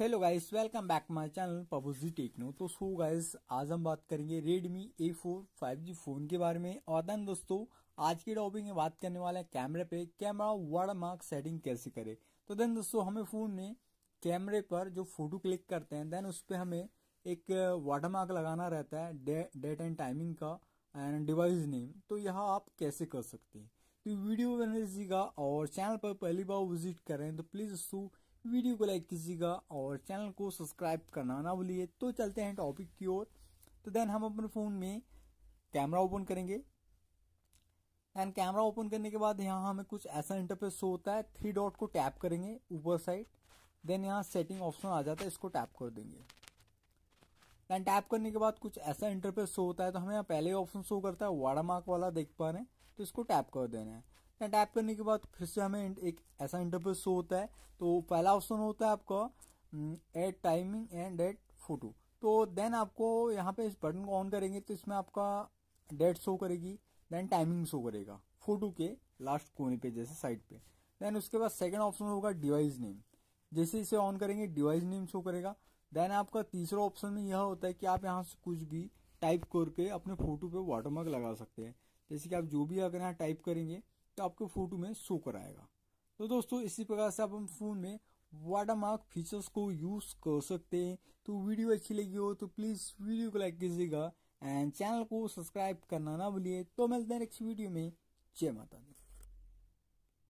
hello guys welcome back my channel पबोजी techno तो so guys आज हम बात करेंगे Redmi A four five G phone के बारे में और देन दोस्तों आज के टॉपिक में बात करने वाला है कैमरे पे कैमरा वर्ड मार्क सेटिंग कैसे करें तो देन दोस्तों हमें फोन में कैमरे पर जो फोटो क्लिक करते हैं देन उस पर हमें एक वर्ड uh, मार्क लगाना रहता है डेट एंड टाइमिंग का एंड डिवाइस नेम तो यह आप कैसे कर सकते हैं तो वीडियो बनने का और चैनल पर पहली बार विजिट करें तो प्लीज दोस्तों वीडियो को लाइक कीजिएगा और चैनल को सब्सक्राइब करना ना भूलिए तो चलते हैं टॉपिक की ओर तो देन हम अपने फ़ोन में कैमरा ओपन करेंगे एंड कैमरा ओपन करने के बाद यहाँ हमें कुछ ऐसा इंटरफेस होता है थ्री डॉट को टैप करेंगे ऊपर साइड देन यहाँ सेटिंग ऑप्शन आ जाता है इसको टैप कर देंगे एंड टैप करने के बाद कुछ ऐसा इंटरफेस शो होता है तो हमें यहाँ पहले ऑप्शन शो करता है वाड़ा मार्क वाला देख पा रहे हैं तो इसको टैप कर देना है इतना टाइप करने के बाद फिर से हमें एक ऐसा इंटरफेस शो होता है तो पहला ऑप्शन होता है आपका at timing and at photo तो देन आपको यहाँ पे इस बटन को ऑन करेंगे तो इसमें आपका डेट शो करेगी देन टाइमिंग शो करेगा फोटो के लास्ट कोने पे जैसे साइड पे देन उसके बाद सेकंड ऑप्शन होगा डिवाइस नेम जैसे इसे ऑन करेंगे डिवाइस नेम शो करेगा देन आपका तीसरा ऑप्शन में यह होता है कि आप यहाँ से कुछ भी टाइप करके अपने फोटो पे वाटरमार्क लगा सकते हैं जैसे कि आप जो भी अगर यहाँ टाइप करेंगे तो आपके फोटो में शो कराएगा तो दोस्तों इसी प्रकार से आप हम फोन में मार्क फीचर्स को यूज कर सकते हैं तो वीडियो अच्छी लगी हो तो प्लीज वीडियो को लाइक कीजिएगा एंड चैनल को सब्सक्राइब करना ना भूलिए तो मिलते हैं नेक्स्ट वीडियो में जय माता दी